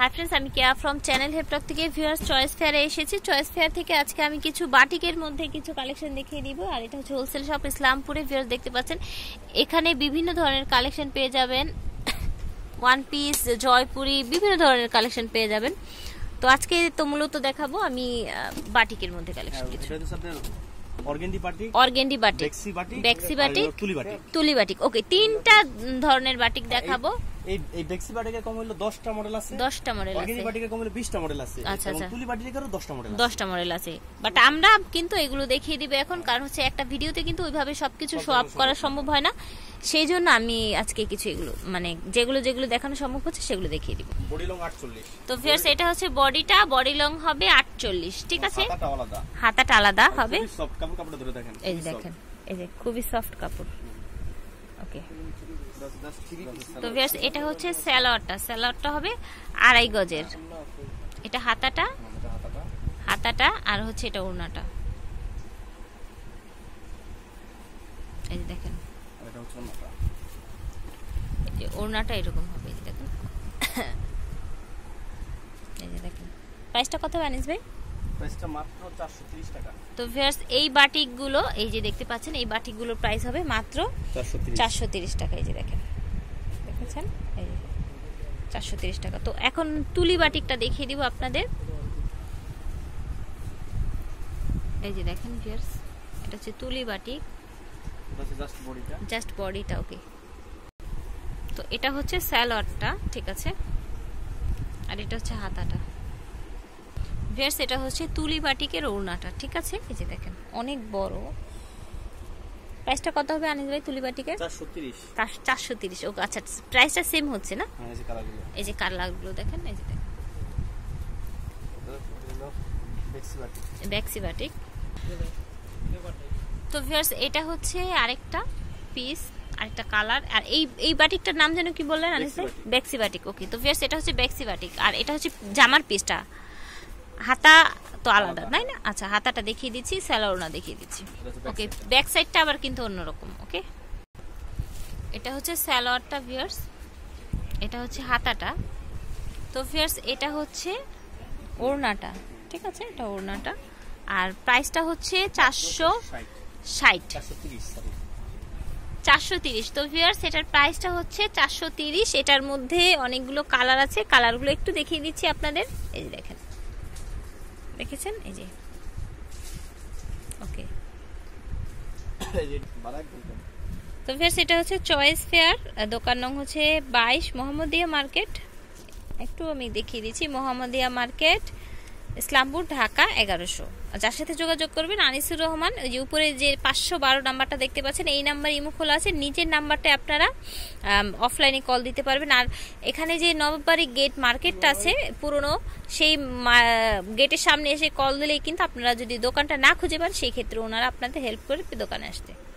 Hi friends আমি কেয়া from channel হেপটক থেকে viewers choice ফেয়ারে এসেছি চয়েস ফেয়ার থেকে আজকে আমি কিছু বাটিকের মধ্যে কিছু কালেকশন দেখিয়ে দিব আর এটা হচ্ছে হোলসেল শপ ইসলামপুরে ভিউয়ার্স দেখতে পাচ্ছেন এখানে বিভিন্ন ধরনের কালেকশন পেয়ে যাবেন ওয়ান পিস জয়পুরি বিভিন্ন ধরনের কালেকশন পেয়ে যাবেন তো আজকে তো মূলত দেখাবো আমি বাটিকের মধ্যে কালেকশন হ্যাঁ, কিছু অর্গেন্ডি বাটিক তুলি বাটিক ওকে তিনটা ধরনের বাটিক হ্যাঁ, দেখাবো এই ডেক্সি কম মডেল আছে মডেল অর্গানিক কম মডেল আছে আচ্ছা, আচ্ছা। তুলি মডেল মডেল আছে বাট আমরা কিন্তু এগুলো দেখিয়ে দিব এখন কারণ হচ্ছে একটা ভিডিওতে কিন্তু ওইভাবে সবকিছু শো আপ করা সম্ভব হয় না সেই জন্য আমি আজকে কিছু এগুলো মানে যেগুলো যেগুলো দেখানো সম্ভব হচ্ছে সেগুলো দেখিয়ে দিব বডি লং 48 তো ফিয়ার্স এটা হচ্ছে বডিটা বডি লং হবে 48 ঠিক আছে হাতাটা আলাদা হাতাটা আলাদা হবে সফট কাপড় কাপড় ধরে দেখেন এই দেখেন এই যে খুবই সফট কাপড় ওকে তো ভিউয়ার্স এটা হচ্ছে স্যালোয়ারটা স্যালোয়ারটা হবে আড়াই গজের এটা হাতাটা হাতাটা আর হচ্ছে এটা ওড়নাটা এই যে দেখেন ওড়নাটা এরকম হবে এই যে দেখেন এই যে দেখেন প্রাইসটা কত আনিস ভাই তো ভিউয়ার্স এই বাটিকগুলো এই যে দেখতে পাচ্ছেন এই বাটিকগুলোর প্রাইস হবে মাত্র চারশো তিরিশ টাকা এই যে দেখেন দেখেছেন চারশো তিরিশ টাকা তো এখন তুলি বাটিকটা দেখিয়ে দিব আপনাদের এই যে দেখেন ভিউয়ার্স এটা হচ্ছে তুলি বাটিক জাস্ট বডিটা ওকে তো এটা হচ্ছে স্যালোয়ারটা ঠিক আছে আর এটা হচ্ছে হাতাটা ভিয়ার্স এটা হচ্ছে তুলি বাটিকের ওড়নাটা ঠিক আছে এই যে দেখেন অনেক বড় প্রাইসটা কত হবে আনিস ভাই তুলি বাটিকের চারশো তিরিশ ও আচ্ছা প্রাইসটা সেম হচ্ছে না হ্যাঁ, এই যে কালারগুলো দেখেন এই যে দেখেন ব্যাক্সি বাটিক তো ভিয়ার্স এটা হচ্ছে আরেকটা পিস আরেকটা কালার আর এই এই বাটিকটার নাম যেন কি বললেন আনিস ভাই ব্যাক্সি বাটিক ওকে তো ভিয়ার্স এটা হচ্ছে ব্যাক্সি বাটিক আর এটা হচ্ছে জামার পিসটা হাতা তো আলাদা তাই না আচ্ছা হাতাটা দেখিয়ে দিচ্ছি স্যালোনা দেখিয়ে দিচ্ছি ওকে ব্যাক সাইডটা আবার কিন্তু অন্যরকম ওকে এটা হচ্ছে স্যালোয়ারটা ভিয়ার্স এটা হচ্ছে হাতাটা তো ভিয়ার্স এটা হচ্ছে ওড়নাটা ঠিক আছে এটা ওড়নাটা আর প্রাইসটা হচ্ছে চারশো ষাট চারশো তিরিশ তো ভিউয়ার্স এটার প্রাইসটা হচ্ছে চারশো তিরিশ এটার মধ্যে অনেকগুলো কালার আছে কালারগুলো একটু দেখিয়ে দিচ্ছি আপনাদের এই দেখেন দেখেছেন এই যে ওকে তো ফেয়ার সেটা হচ্ছে চয়েস ফেয়ার দোকান নং হচ্ছে বাইশ মোহাম্মদিয়া মার্কেট একটু আমি দেখিয়ে দিচ্ছি মোহাম্মদিয়া মার্কেট ইসলামপুর ঢাকা এগারোশো যার সাথে যোগাযোগ করবেন আনিসুর রহমান যে উপরে যে পাঁচশো বারো নাম্বারটা দেখতে পাচ্ছেন এই নাম্বার ইমো খোলা আছে নিজের নাম্বারটা আপনারা অফলাইনে কল দিতে পারবেন আর এখানে যে নববাড়ি গেট মার্কেটটা আছে পুরনো সেই গেটের সামনে এসে কল দিলেই কিন্তু আপনারা যদি দোকানটা না খুঁজে পান সেই ক্ষেত্রে ওনারা আপনাদের হেল্প করে দোকানে আসতে